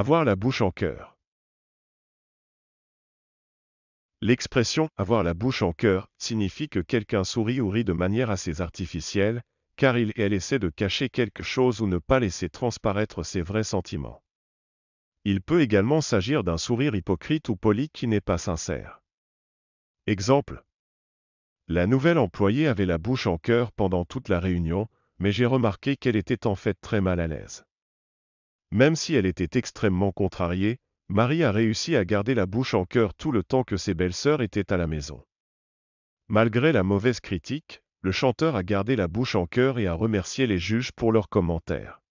Avoir la bouche en cœur. L'expression avoir la bouche en cœur signifie que quelqu'un sourit ou rit de manière assez artificielle, car il et elle essaie de cacher quelque chose ou ne pas laisser transparaître ses vrais sentiments. Il peut également s'agir d'un sourire hypocrite ou poli qui n'est pas sincère. Exemple. La nouvelle employée avait la bouche en cœur pendant toute la réunion, mais j'ai remarqué qu'elle était en fait très mal à l'aise. Même si elle était extrêmement contrariée, Marie a réussi à garder la bouche en cœur tout le temps que ses belles-sœurs étaient à la maison. Malgré la mauvaise critique, le chanteur a gardé la bouche en cœur et a remercié les juges pour leurs commentaires.